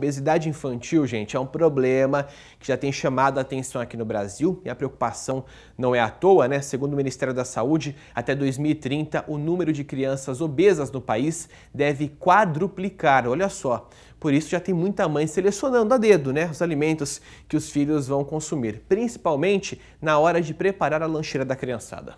Obesidade infantil, gente, é um problema que já tem chamado a atenção aqui no Brasil e a preocupação não é à toa, né? Segundo o Ministério da Saúde, até 2030 o número de crianças obesas no país deve quadruplicar. Olha só. Por isso já tem muita mãe selecionando a dedo, né, os alimentos que os filhos vão consumir, principalmente na hora de preparar a lancheira da criançada.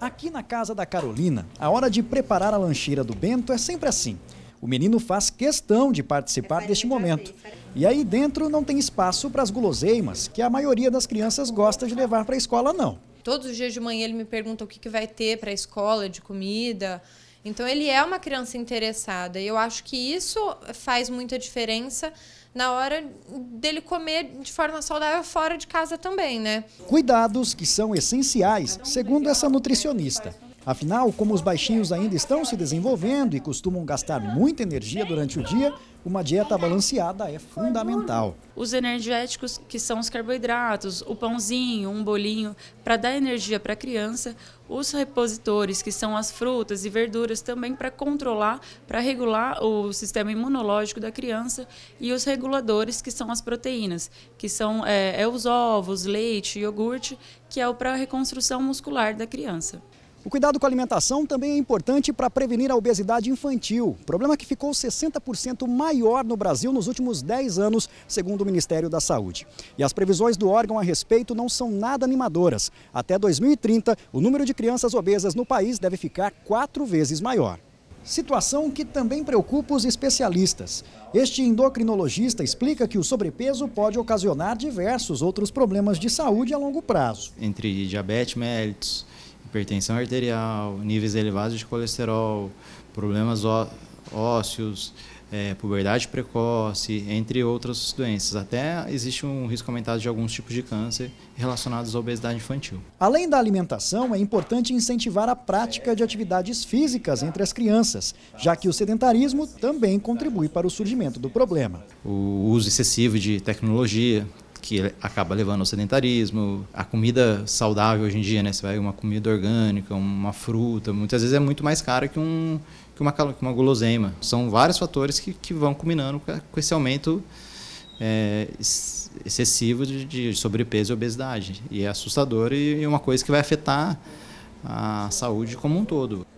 Aqui na casa da Carolina, a hora de preparar a lancheira do Bento é sempre assim. O menino faz questão de participar é deste momento. É e aí dentro não tem espaço para as guloseimas, que a maioria das crianças gosta de levar para a escola, não. Todos os dias de manhã ele me pergunta o que, que vai ter para a escola de comida. Então ele é uma criança interessada e eu acho que isso faz muita diferença na hora dele comer de forma saudável fora de casa também, né? Cuidados que são essenciais, segundo essa né? nutricionista. Afinal, como os baixinhos ainda estão se desenvolvendo e costumam gastar muita energia durante o dia, uma dieta balanceada é fundamental. Os energéticos, que são os carboidratos, o pãozinho, um bolinho, para dar energia para a criança, os repositores, que são as frutas e verduras, também para controlar, para regular o sistema imunológico da criança, e os reguladores, que são as proteínas, que são é, é os ovos, leite, iogurte, que é o para a reconstrução muscular da criança. O cuidado com a alimentação também é importante para prevenir a obesidade infantil, problema que ficou 60% maior no Brasil nos últimos 10 anos, segundo o Ministério da Saúde. E as previsões do órgão a respeito não são nada animadoras. Até 2030, o número de crianças obesas no país deve ficar quatro vezes maior. Situação que também preocupa os especialistas. Este endocrinologista explica que o sobrepeso pode ocasionar diversos outros problemas de saúde a longo prazo. Entre diabetes, mellitus hipertensão arterial, níveis elevados de colesterol, problemas ósseos, é, puberdade precoce, entre outras doenças. Até existe um risco aumentado de alguns tipos de câncer relacionados à obesidade infantil. Além da alimentação, é importante incentivar a prática de atividades físicas entre as crianças, já que o sedentarismo também contribui para o surgimento do problema. O uso excessivo de tecnologia, que acaba levando ao sedentarismo. A comida saudável hoje em dia, né? Você vai uma comida orgânica, uma fruta, muitas vezes é muito mais cara que, um, que, uma, que uma guloseima. São vários fatores que, que vão combinando com esse aumento é, excessivo de, de, sobrepeso e obesidade. E é assustador e, e é uma coisa que vai afetar a saúde como um todo.